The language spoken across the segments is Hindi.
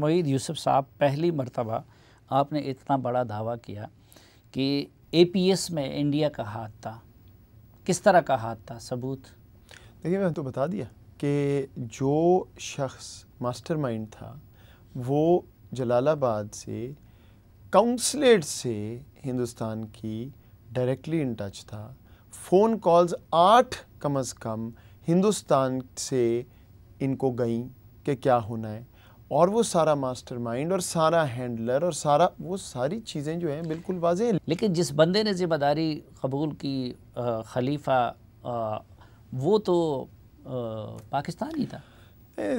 मईद यूसुफ साहब पहली मरतबा आपने इतना बड़ा दावा किया कि एपीएस में इंडिया का हाथ था किस तरह का हाथ था सबूत देखिए मैं तो बता दिया कि जो शख्स मास्टरमाइंड था वो जलालाबाद से काउंसलेट से हिंदुस्तान की डायरेक्टली इन टच था फ़ोन कॉल्स आठ कम अज़ कम हिंदुस्तान से इनको गई कि क्या होना है और वो सारा मास्टरमाइंड और सारा हैंडलर और सारा वो सारी चीज़ें जो हैं बिल्कुल वाजे हैं लेकिन जिस बंदे ने ज़िम्मेदारी कबूल की आ, खलीफा आ, वो तो आ, पाकिस्तान ही था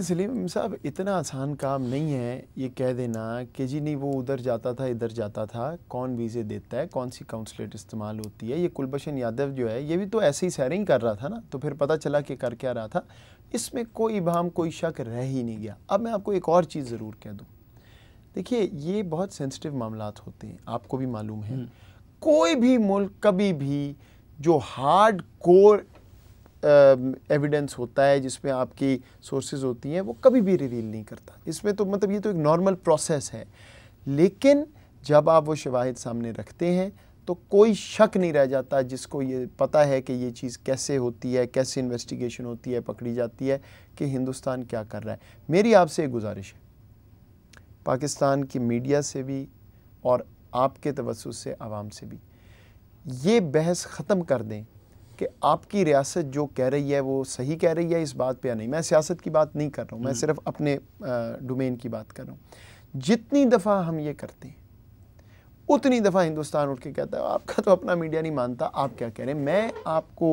सलीम साहब इतना आसान काम नहीं है ये कह देना कि जी नहीं वो उधर जाता था इधर जाता था कौन वीज़े देता है कौन सी काउंसलेट इस्तेमाल होती है ये कुलभूषण यादव जो है ये भी तो ऐसे ही सैरिंग कर रहा था ना तो फिर पता चला कि कर क्या रहा था इसमें कोई इबाम कोई शक रह ही नहीं गया अब मैं आपको एक और चीज़ ज़रूर कह दूँ देखिए ये बहुत सेंसिटिव मामला होते हैं आपको भी मालूम है हम्म। कोई भी मुल्क कभी भी जो हार्ड कोर एविडेंस होता है जिसमें आपकी सोर्सेज होती हैं वो कभी भी रिवील नहीं करता इसमें तो मतलब ये तो एक नॉर्मल प्रोसेस है लेकिन जब आप वो शवाहद सामने रखते हैं तो कोई शक नहीं रह जाता जिसको ये पता है कि ये चीज़ कैसे होती है कैसे इन्वेस्टिगेशन होती है पकड़ी जाती है कि हिंदुस्तान क्या कर रहा है मेरी आपसे एक गुजारिश है पाकिस्तान की मीडिया से भी और आपके तवसु से आवाम से भी ये बहस ख़त्म कर दें कि आपकी रियासत जो कह रही है वो सही कह रही है इस बात पर या नहीं मैं सियासत की बात नहीं कर रहा हूँ मैं हम्म। सिर्फ अपने डोमेन की बात कर रहा हूँ जितनी दफ़ा हम ये करते हैं उतनी दफ़ा हिंदुस्तान उठ के कहता है आपका तो अपना मीडिया नहीं मानता आप क्या कह रहे हैं मैं आपको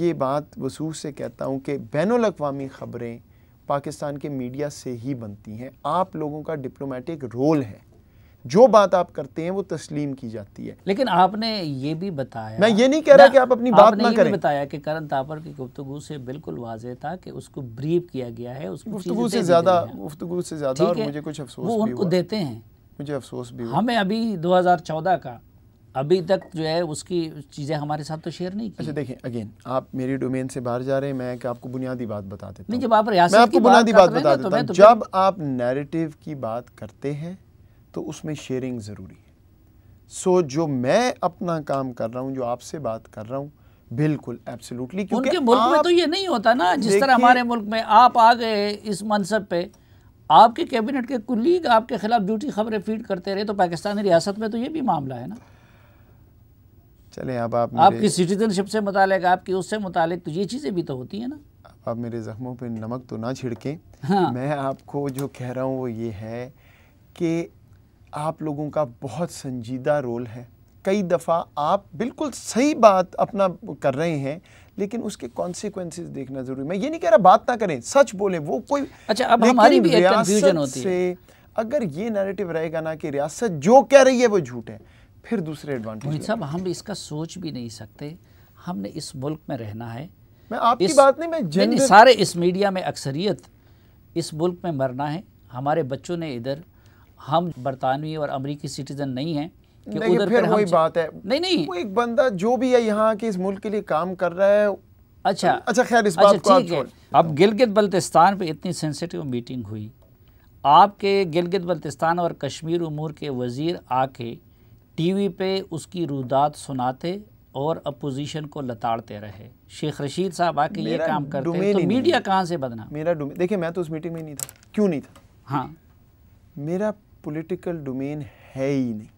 ये बात वसूस से कहता हूँ कि बैन अवी ख़बरें पाकिस्तान के मीडिया से ही बनती हैं आप लोगों का डिप्लोमेटिक रोल है जो बात आप करते हैं वो तस्लीम की जाती है लेकिन आपने ये भी बताया मैं ये नहीं कह रहा कि आप अपनी बात ना करें बताया कि करण तापर की गुफ्तु से बिल्कुल वाज था कि उसको ब्रीफ किया गया है उसको गुफ्तगु से ज्यादा गुफ्तु से ज्यादा और मुझे कुछ अफसोस वो उनको देते हैं मुझे अफसोस भी हमें अभी 2014 का अभी तक जो है उसकी चीज़ें हमारे साथ तो शेयर नहीं अच्छा, की अच्छा देखें अगेन आप मेरी डोमेन से बाहर जा रहे हैं मैं कि आपको बुनियादी बात बता देता नहीं जब आप मैं आपको बुनियादी बात, बता तो देता हूँ तो जब आप नैरेटिव की बात करते हैं तो उसमें शेयरिंग ज़रूरी है सो जो मैं अपना काम कर रहा हूँ जो आपसे बात कर रहा हूँ बिल्कुल एब्सोल्युटली क्योंकि मुल्क में तो ये नहीं होता ना जिस तरह हमारे मुल्क में आप आ गए इस मनसब पे आपके कैबिनेट के कुलीग आपके खिलाफ झूठी खबरें फीड करते रहे तो पाकिस्तानी रियासत में तो ये भी मामला है ना चलें अब आप आपकी सिटीजनशिप से मुतालिक आपकी उससे मुतालिक तो ये चीज़ें भी तो होती हैं ना अब आप मेरे ज़ख्मों पे नमक तो ना छिड़कें हाँ। मैं आपको जो कह रहा हूँ वो ये है कि आप लोगों का बहुत संजीदा रोल है कई दफ़ा आप बिल्कुल सही बात अपना कर रहे हैं लेकिन उसके कॉन्सिक्वेंसिस देखना जरूरी मैं ये नहीं कह रहा बात ना करें सच बोले वो कोई अच्छा अब हमारी भी कंफ्यूजन होती है अगर ये नैरेटिव रहेगा ना कि रियासत जो कह रही है वो झूठ है फिर दूसरे एडवांटेज साहब हम इसका सोच भी नहीं सकते हमने इस मुल्क में रहना है मैं आपकी इस, बात नहीं मैं नहीं, सारे इस मीडिया में अक्सरियत इस मुल्क में मरना है हमारे बच्चों ने इधर हम बरतानवी और अमरीकी सिटीज़न नहीं हैं कि फिर वही बात है नहीं नहीं वो एक बंदा जो भी है यहाँ के इस मुल्क के लिए काम कर रहा है अच्छा अच्छा खैर इस अच्छा, बात को है अब गिलगित बल्तिस्तान पे इतनी सेंसिटिव मीटिंग हुई आपके गिलगित बल्तिस्तान और कश्मीर उमूर के वज़ीर आके टीवी पे उसकी रुदात सुनाते और अपोजिशन को लताड़ते रहे शेख रशीद साहब आके ये काम करते हैं तो मीडिया कहाँ से बदना मेरा देखिए मैं तो उस मीटिंग में नहीं था क्यों नहीं था हाँ मेरा पॉलिटिकल डोमेन है ही नहीं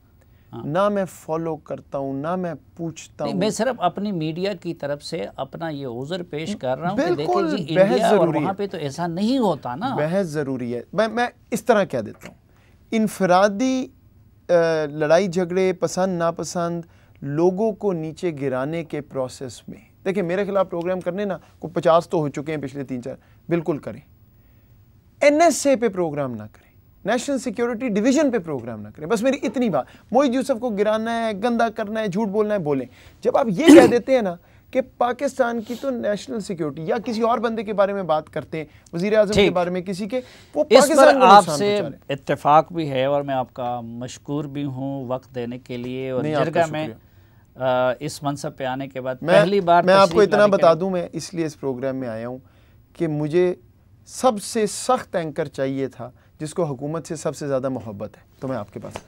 हाँ। ना मैं फॉलो करता हूँ ना मैं पूछता हूँ मैं सिर्फ अपनी मीडिया की तरफ से अपना ये उजर पेश कर रहा हूँ बिल्कुल बेहद ज़रूरी वहाँ पे तो ऐसा नहीं होता ना बेहद ज़रूरी है मैं मैं इस तरह कह देता हूँ इनफरादी लड़ाई झगड़े पसंद नापसंद लोगों को नीचे गिराने के प्रोसेस में देखिए मेरे खिलाफ प्रोग्राम करने ना को पचास तो हो चुके हैं पिछले तीन चार बिल्कुल करें एन पे प्रोग्राम ना करें नेशनल सिक्योरिटी डिवीजन पे प्रोग्राम ना करें बस मेरी इतनी बात मोहित यूसुफ को गिराना है गंदा करना है झूठ बोलना है बोलें जब आप ये कह देते हैं ना कि पाकिस्तान की तो नेशनल सिक्योरिटी या किसी और बंदे के बारे में बात करते हैं वजी अजम के बारे में किसी के वो पाकिस्तान आपसे इतफाक भी है और मैं आपका मशहूर भी हूँ वक्त देने के लिए और इस मनसब पे आने के बाद पहली बार मैं आपको इतना बता दूँ मैं इसलिए इस प्रोग्राम में आया हूँ कि मुझे सबसे सख्त एंकर चाहिए था जिसको हुकूमत से सबसे ज़्यादा मोहब्बत है तो मैं आपके पास